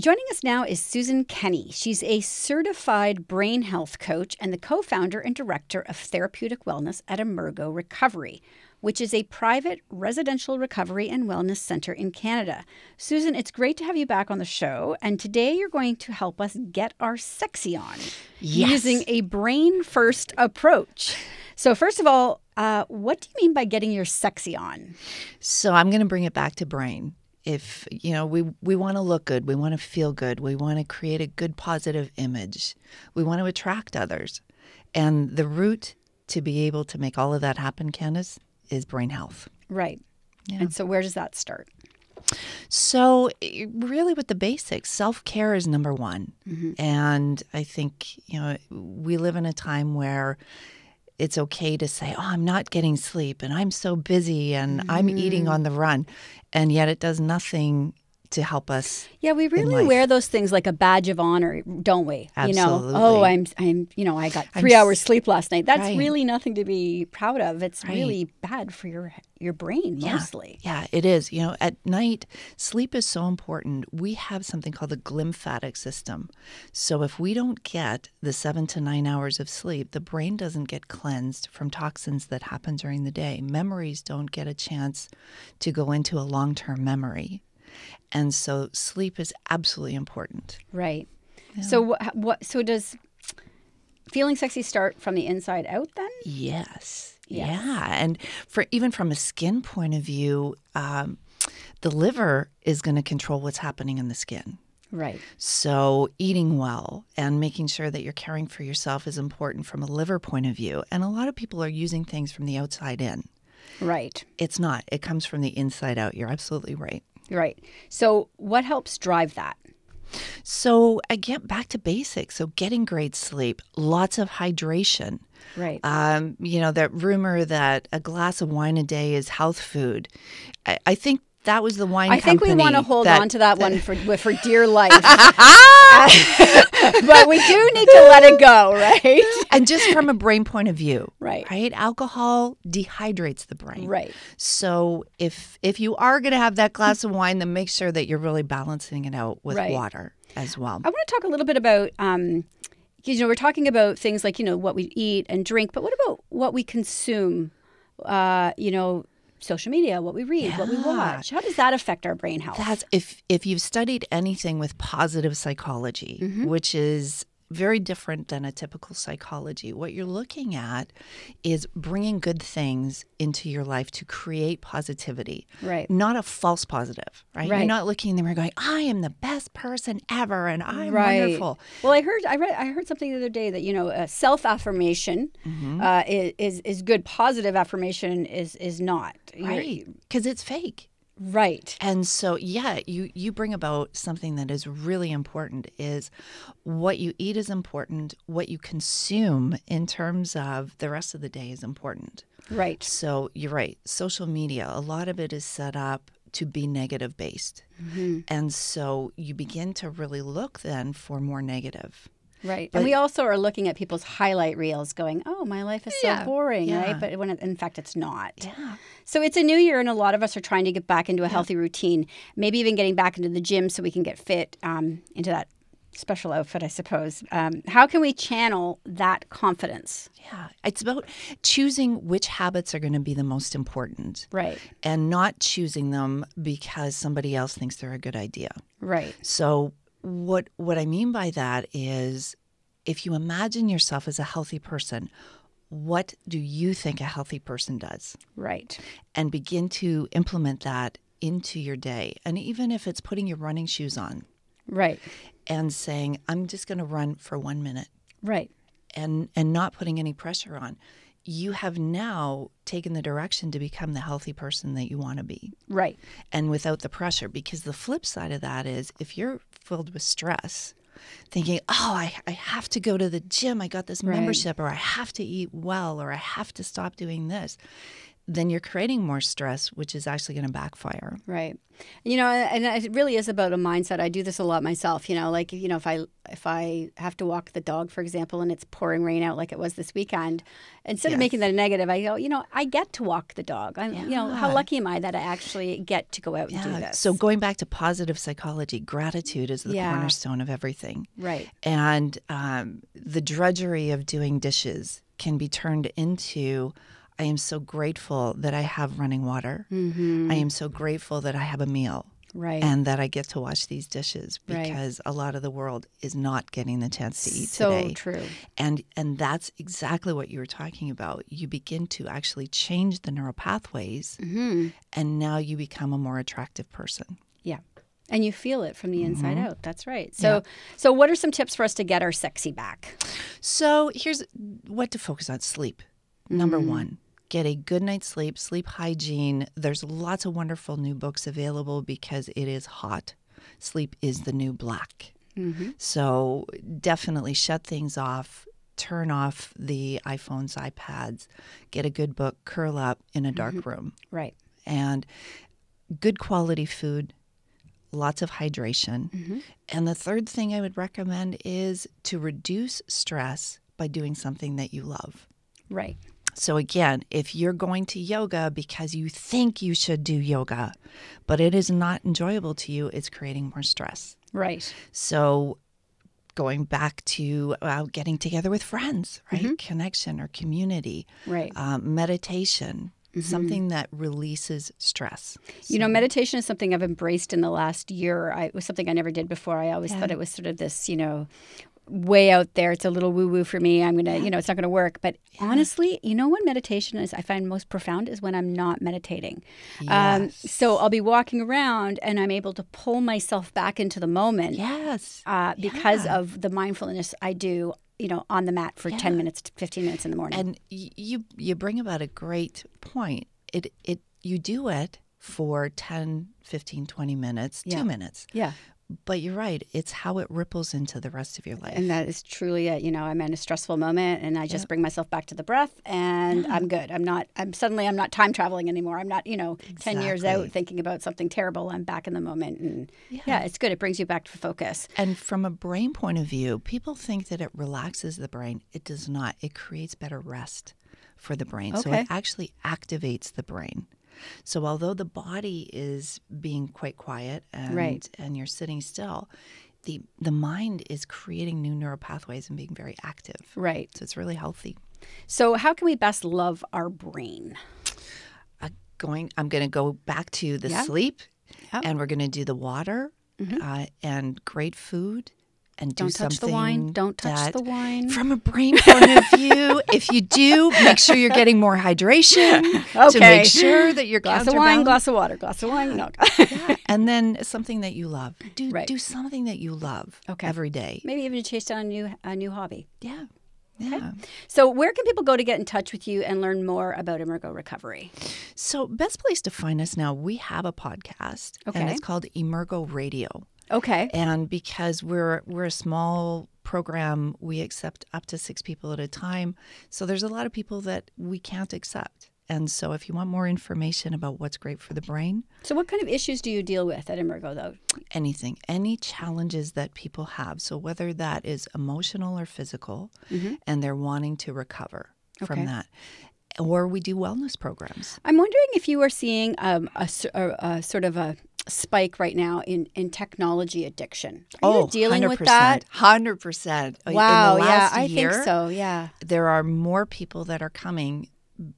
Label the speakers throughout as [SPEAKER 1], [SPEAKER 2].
[SPEAKER 1] Joining us now is Susan Kenny. She's a certified brain health coach and the co founder and director of therapeutic wellness at Emergo Recovery, which is a private residential recovery and wellness center in Canada. Susan, it's great to have you back on the show. And today you're going to help us get our sexy on yes. using a brain first approach. So, first of all, uh, what do you mean by getting your sexy
[SPEAKER 2] on? So, I'm going to bring it back to brain if you know we we want to look good we want to feel good we want to create a good positive image we want to attract others and the root to be able to make all of that happen candace is brain health right yeah. and so where does that start so really with the basics self-care is number one mm -hmm. and i think you know we live in a time where it's okay to say, "Oh, I'm not getting sleep and I'm so busy and mm. I'm eating mm. on the run." And yet it does nothing to help us. Yeah, we really wear
[SPEAKER 1] those things like a badge of honor, don't we? Absolutely. You know, oh, I'm I'm, you know, I got 3 I'm, hours sleep last night. That's right. really nothing to be proud of. It's right. really bad for your your brain mostly.
[SPEAKER 2] Yeah, yeah, it is. You know, at night, sleep is so important. We have something called the glymphatic system. So if we don't get the seven to nine hours of sleep, the brain doesn't get cleansed from toxins that happen during the day. Memories don't get a chance to go into a long term memory. And so sleep is absolutely important.
[SPEAKER 1] Right. Yeah. So what, what so does feeling sexy start from the inside out then?
[SPEAKER 2] Yes. Yes. Yeah, and for even from a skin point of view, um, the liver is going to control what's happening in the skin. Right. So, eating well and making sure that you're caring for yourself is important from a liver point of view. And a lot of people are using things from the outside in. Right. It's not, it comes from the inside out. You're absolutely right.
[SPEAKER 1] Right. So, what helps drive that?
[SPEAKER 2] So again, back to basics. So getting great sleep, lots of hydration. Right. Um, you know, that rumor that a glass of wine a day is health food. I, I think that was the wine. I think we want to hold that, on to that, that one for for dear life. but we do need to let it go, right? And just from a brain point of view, right? Right. Alcohol dehydrates the brain, right? So if if you are going to have that glass of wine, then make sure that you're really balancing it out with right. water as well. I
[SPEAKER 1] want to talk a little bit about. Um, you know, we're talking about things like you know what we eat and drink, but what about what we consume? Uh, you know, social media, what we read, yeah. what we watch. How does that affect our brain health?
[SPEAKER 2] That's if if you've studied anything with positive psychology, mm-hmm. which is very different than a typical psychology. What you're looking at is bringing good things into your life to create positivity, right? Not a false positive, right? right. You're not looking in the mirror going, "I am the best person ever, and I'm right. wonderful."
[SPEAKER 1] Well, I heard I read I heard something the other day that you know uh, self affirmation mm-hmm. uh, is is good, positive affirmation is is not right
[SPEAKER 2] because it's fake. Right. And so yeah, you you bring about something that is really important is what you eat is important, what you consume in terms of the rest of the day is important. Right. So you're right. Social media, a lot of it is set up to be negative based. Mm -hmm. And so you begin to really look then for more negative.
[SPEAKER 1] Right. But and we also are looking at people's highlight reels going, oh, my life is yeah. so boring, yeah. right? But when it, in fact, it's not. Yeah. So it's a new year, and a lot of us are trying to get back into a healthy routine, maybe even getting back into the gym so we can get fit um, into that special outfit, I suppose. Um, how can we channel that
[SPEAKER 2] confidence? Yeah, it's about choosing which habits are going to be the most important. Right. And not choosing them because somebody else thinks they're a good idea. Right. So what what I mean by that is if you imagine yourself as a healthy person, what do you think a healthy person does? Right. And begin to implement that into your day. And even if it's putting your running shoes on. Right. And saying, I'm just going to run for one minute. Right. And, and not putting any pressure on you have now taken the direction to become the healthy person that you want to be. Right. And without the pressure, because the flip side of that is if you're filled with stress, thinking, oh, I, I have to go to the gym, I got this right. membership, or I have to eat well, or I have to stop doing this, then you're creating more stress, which is actually going to backfire. Right.
[SPEAKER 1] You know, and it really is about a mindset. I do this a lot myself. You know, like you know, if I if I have to walk the dog, for example, and it's pouring rain out like it was this weekend, instead yes. of making that a negative, I go, you know, I get to walk the dog. I'm, yeah. you know, how lucky am I that I actually get to go out yeah. and do this?
[SPEAKER 2] So going back to positive psychology, gratitude is the yeah. cornerstone of everything. Right. And um, the drudgery of doing dishes can be turned into I am so grateful that I have running water. Mm-hmm. I am so grateful that I have a meal. Right. And that I get to wash these dishes because right. a lot of the world is not getting the chance to eat so today. So true. And and that's exactly what you were talking about. You begin to actually change the neural pathways mm-hmm. and now you become a more attractive person.
[SPEAKER 1] Yeah and you feel it from the inside mm-hmm. out that's right so yeah. so what are some tips for us to get our sexy back
[SPEAKER 2] so here's what to focus on sleep number mm-hmm. one get a good night's sleep, sleep hygiene. There's lots of wonderful new books available because it is hot. Sleep is the new black. Mm-hmm. So definitely shut things off, turn off the iPhones, iPads, get a good book, curl up in a dark mm-hmm. room. Right. And good quality food, lots of hydration. Mm-hmm. And the third thing I would recommend is to reduce stress by doing something that you love. Right. So, again, if you're going to yoga because you think you should do yoga, but it is not enjoyable to you, it's creating more stress. Right. So, going back to uh, getting together with friends, right? Mm -hmm. Connection or community, right? Uh, meditation, Mm -hmm. something that releases stress.
[SPEAKER 1] You know, meditation is something I've embraced in the last year. I, it was something I never did before. I always yeah. thought it was sort of this, you know, way out there. It's a little woo woo for me. I'm going to, you know, it's not going to work. But yeah. honestly, you know, when meditation is, I find most profound is when I'm not meditating. Um, yes. Um, so I'll be walking around and I'm able to pull myself back into the moment. Yes. Uh, because yeah. of the mindfulness I do. You know, on the mat for yeah. ten minutes, to
[SPEAKER 2] fifteen minutes in the morning, and you you bring about a great point. It it you do it for 10, 15, 20 minutes, yeah. two minutes. Yeah but you're right it's how it ripples into the rest of your life
[SPEAKER 1] and that is truly it you know i'm in a stressful moment and i just yep. bring myself back to the breath and yeah. i'm good i'm not i'm suddenly i'm not time traveling anymore i'm not you know exactly. 10 years out thinking about something terrible i'm back in the moment and yeah. yeah it's good it brings you back to focus
[SPEAKER 2] and from a brain point of view people think that it relaxes the brain it does not it creates better rest for the brain okay. so it actually activates the brain so although the body is being quite quiet and right. and you're sitting still, the the mind is creating new neural pathways and being very active. Right. So it's really healthy.
[SPEAKER 1] So how can we best love our brain?
[SPEAKER 2] I'm uh, going I'm going to go back to the yeah. sleep yeah. and we're going to do the water mm-hmm. uh, and great food and do don't touch the wine. Don't touch the wine. From a brain point of view, if you do, make sure you're getting more hydration. okay. To make sure that your glass of wine, glass of water, glass of wine, no. yeah. And then something that you love. Do right. do something that you love. Okay. Every day.
[SPEAKER 1] Maybe even chase down a new a new hobby. Yeah. Yeah. Okay. So, where can people go to get in touch with you and learn more about Emergo Recovery?
[SPEAKER 2] So, best place to find us now, we have a podcast, okay. and it's called Emergo Radio. Okay. And because we're we're a small program, we accept up to 6 people at a time. So there's a lot of people that we can't accept. And so, if you want more information about what's great for the brain.
[SPEAKER 1] So, what kind of issues do you deal with at Emergo, though?
[SPEAKER 2] Anything, any challenges that people have. So, whether that is emotional or physical, mm-hmm. and they're wanting to recover okay. from that. Or we do wellness programs.
[SPEAKER 1] I'm wondering if you are seeing um, a, a, a sort of a spike right now in in technology addiction. Are oh, you dealing 100%, with that?
[SPEAKER 2] Hundred percent. Wow. yeah, I year, think so. Yeah. There are more people that are coming,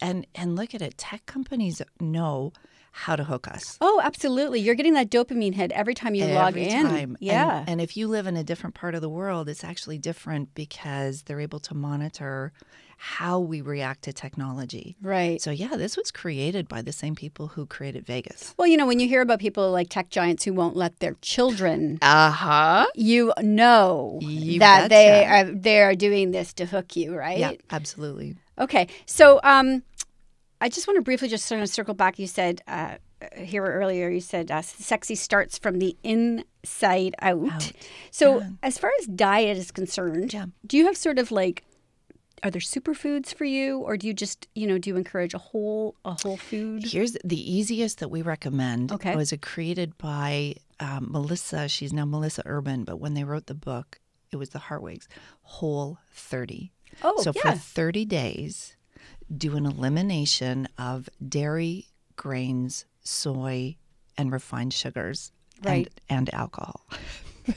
[SPEAKER 2] and and look at it. Tech companies know how to hook us.
[SPEAKER 1] Oh, absolutely. You're getting that dopamine hit every time you every log in. Yeah. And,
[SPEAKER 2] and if you live in a different part of the world, it's actually different because they're able to monitor how we react to technology. Right. So yeah, this was created by the same people who created Vegas.
[SPEAKER 1] Well, you know, when you hear about people like tech giants who won't let their children
[SPEAKER 2] uh-huh,
[SPEAKER 1] you know you that betcha. they are they are doing this to hook you, right? Yeah,
[SPEAKER 2] absolutely.
[SPEAKER 1] Okay. So um I just want to briefly just sort of circle back. You said uh, here earlier, you said uh, sexy starts from the inside out. out. So, yeah. as far as diet is concerned, yeah. do you have sort of like are there superfoods for you or do you just you know do you encourage a whole a whole food here's
[SPEAKER 2] the easiest that we recommend okay was created by um, melissa she's now melissa urban but when they wrote the book it was the Hartwigs whole 30 oh so yeah. for 30 days do an elimination of dairy, grains, soy, and refined sugars right. and, and alcohol. you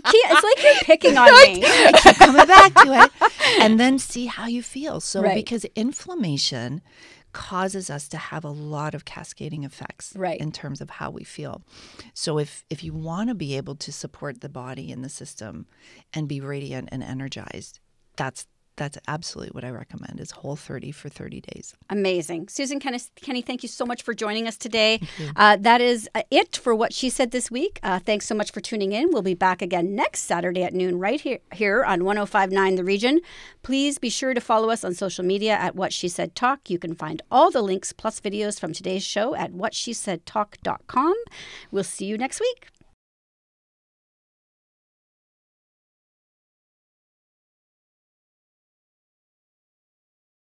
[SPEAKER 2] can't. It's like you're picking on me. I keep coming back to it, and then see how you feel. So, right. because inflammation causes us to have a lot of cascading effects right. in terms of how we feel. So, if if you want to be able to support the body and the system, and be radiant and energized, that's that's absolutely what I recommend is Whole 30 for 30 days.
[SPEAKER 1] Amazing. Susan Kenny, Kenny thank you so much for joining us today. Uh, that is uh, it for what she said this week. Uh, thanks so much for tuning in. We'll be back again next Saturday at noon right here, here on 1059 The Region. Please be sure to follow us on social media at What She Said Talk. You can find all the links plus videos from today's show at whatshesaidtalk.com. We'll see you next week.